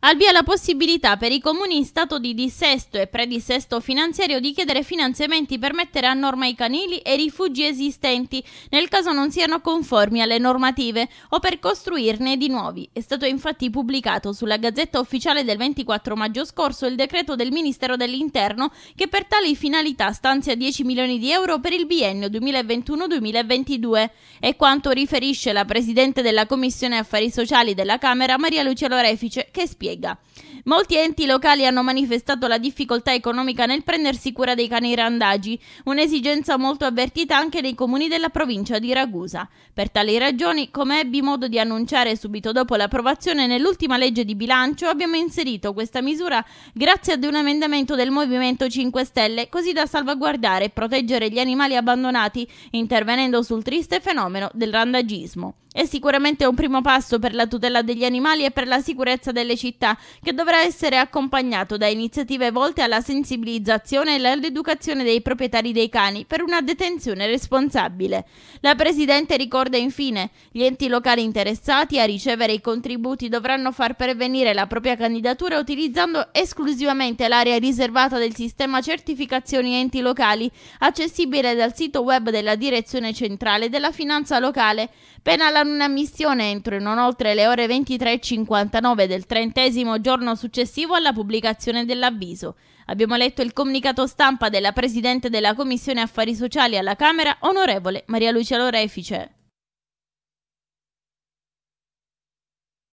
Al via la possibilità per i comuni in stato di dissesto e predissesto finanziario di chiedere finanziamenti per mettere a norma i canili e i rifugi esistenti, nel caso non siano conformi alle normative, o per costruirne di nuovi. È stato infatti pubblicato sulla Gazzetta Ufficiale del 24 maggio scorso il decreto del Ministero dell'Interno che per tali finalità stanzia 10 milioni di euro per il biennio 2021-2022. È quanto riferisce la Presidente della Commissione Affari Sociali della Camera, Maria Lucia Lorefice, che spiega spiega Molti enti locali hanno manifestato la difficoltà economica nel prendersi cura dei cani randagi, un'esigenza molto avvertita anche nei comuni della provincia di Ragusa. Per tali ragioni, come ebbi modo di annunciare subito dopo l'approvazione nell'ultima legge di bilancio, abbiamo inserito questa misura grazie ad un emendamento del Movimento 5 Stelle, così da salvaguardare e proteggere gli animali abbandonati, intervenendo sul triste fenomeno del randagismo. È sicuramente un primo passo per la tutela degli animali e per la sicurezza delle città, che dovrà dovrà essere accompagnato da iniziative volte alla sensibilizzazione e all'educazione dei proprietari dei cani per una detenzione responsabile. La Presidente ricorda infine gli enti locali interessati a ricevere i contributi dovranno far pervenire la propria candidatura utilizzando esclusivamente l'area riservata del sistema certificazioni enti locali accessibile dal sito web della Direzione Centrale della Finanza Locale, pena la non ammissione entro e non oltre le ore 23.59 del trentesimo giorno successivo successivo alla pubblicazione dell'avviso. Abbiamo letto il comunicato stampa della Presidente della Commissione Affari Sociali alla Camera, onorevole Maria Lucia Lorefice.